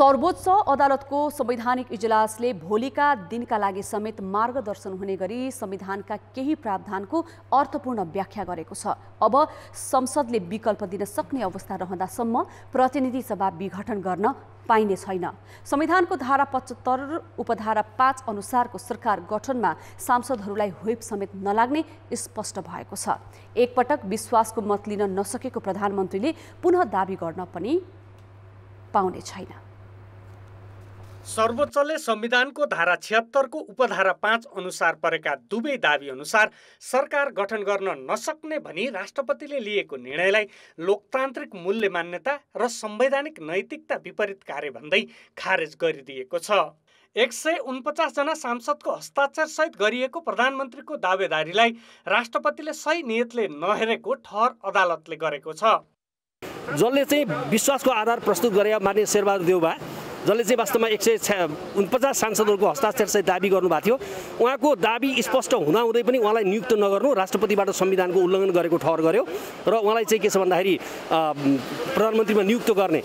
सर्वोच्च अदालतको संवैधानिक इजलासले भोलिका दिनका लागि समेत मार्गदर्शन हुने गरी संविधानका केही प्रावधानको अर्थपूर्ण व्याख्या गरेको छ अब संसदले विकल्प दिन सक्ने अवस्था रहँदासम्म प्रतिनिधि सभा विघटन गर्न पाइने छैन संविधानको धारा पचहत्तर उपधारा पाँच अनुसारको सरकार गठनमा सांसदहरूलाई होइप समेत नलाग्ने स्पष्ट भएको छ एकपटक विश्वासको मत लिन नसकेको प्रधानमन्त्रीले पुनः दावी गर्न पनि पाउने छैन सर्वोच्चले संविधानको धारा छिहत्तरको उपधारा पाँच अनुसार परेका दुवै दावी अनुसार सरकार गठन गर्न नसक्ने भनी राष्ट्रपतिले लिएको निर्णयलाई लोकतान्त्रिक मूल्य मान्यता र संवैधानिक नैतिकता विपरीत कार्य भन्दै खारेज गरिदिएको छ एक सय उनपचासजना सांसदको हस्ताक्षरसहित गरिएको प्रधानमन्त्रीको दावेदारीलाई राष्ट्रपतिले सही नियतले नहेरेको ठहर अदालतले गरेको छ जसले चाहिँ विश्वासको आधार प्रस्तुत गरे मान्य शेरबहादुर देउबा जसले चाहिँ वास्तवमा एक सय छ्या उनपचास सांसदहरूको हस्ताक्षरसहित दावी गर्नुभएको थियो उहाँको दाबी स्पष्ट हुँदाहुँदै पनि उहाँलाई नियुक्त नगर्नु राष्ट्रपतिबाट संविधानको उल्लङ्घन गरेको ठहर गर्यो र उहाँलाई चाहिँ के छ भन्दाखेरि प्रधानमन्त्रीमा नियुक्त गर्ने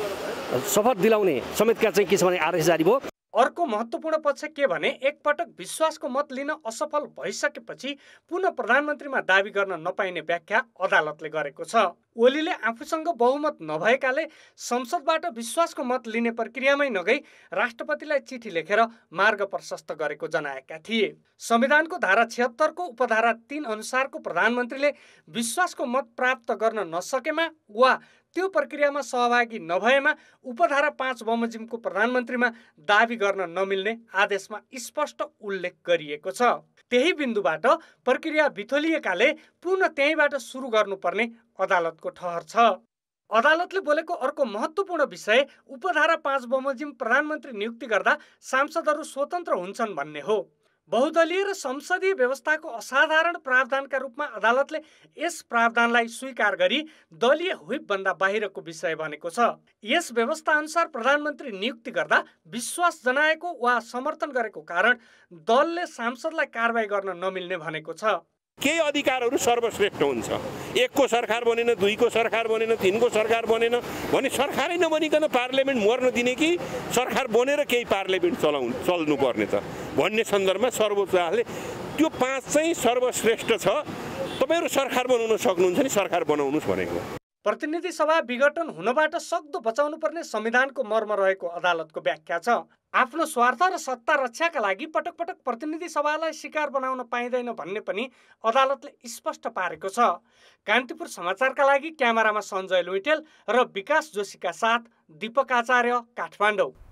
शपथ दिलाउने समेतका चाहिँ के छ भने आदेश जारी भयो अर्को महत्त्वपूर्ण पक्ष के भने एकपटक विश्वासको मत लिन असफल भइसकेपछि पुनः प्रधानमन्त्रीमा दावी गर्न नपाइने व्याख्या अदालतले गरेको छ ओलीले आफूसँग बहुमत नभएकाले संसदबाट विश्वासको मत लिने प्रक्रियामै नगई राष्ट्रपतिलाई चिठी लेखेर मार्ग प्रशस्त गरेको जनाएका थिए संविधानको धारा छिहत्तरको उपधारा तिन अनुसारको प्रधानमन्त्रीले विश्वासको मत प्राप्त गर्न नसकेमा वा त्यो प्रक्रियामा सहभागी नभएमा उपधारा पाँच बमोजिमको प्रधानमन्त्रीमा दावी गर्न नमिल्ने आदेशमा स्पष्ट उल्लेख गरिएको छ त्यही बिन्दुबाट प्रक्रिया बिथोलिएकाले पुनः त्यहीँबाट सुरु गर्नुपर्ने अदालतको ठहर छ अदालतले बोलेको अर्को महत्त्वपूर्ण विषय उपधारा पाँच बमोजिम प्रधानमन्त्री नियुक्ति गर्दा सांसदहरू स्वतन्त्र हुन्छन् भन्ने हो बहुदलीय र संसदीय व्यवस्थाको असाधारण प्रावधानका रूपमा अदालतले यस प्रावधानलाई स्वीकार गरी दलीय भन्दा बाहिरको विषय बनेको छ यस व्यवस्था अनुसार प्रधानमन्त्री नियुक्ति गर्दा विश्वास जनाएको वा समर्थन गरेको कारण दलले सांसदलाई कारवाही गर्न नमिल्ने भनेको छ केही अधिकारहरू सर्वश्रेष्ठ हुन्छ एकको सरकार बनेन दुईको सरकार बनेन तिनको सरकार बनेन भने सरकारै नबनिकन पार्लियामेन्ट मर्न दिने कि सरकार बनेर केही पार्लियामेन्ट चलाउनु चल्नुपर्ने त भन्ने सन्दर्भमा सर्वोच्च अदालतले त्यो पाँच चाहिँ सर्वश्रेष्ठ छ तपाईँहरू सरकार बनाउन सक्नुहुन्छ नि सरकार बनाउनुहोस् भनेको प्रतिनिधि सभा विघटन हुनबाट सक्दो बचाउनु पर्ने संविधानको मर्म रहेको अदालतको व्याख्या छ आफ्नो स्वार्थ र सत्ता रक्षाका लागि पटक पटक प्रतिनिधि सभालाई शिकार बनाउन पाइँदैन भन्ने पनि अदालतले स्पष्ट पारेको छ कान्तिपुर समाचारका लागि क्यामेरामा सञ्जय लुइटेल र विकास जोशीका साथ दीपक आचार्य काठमाडौँ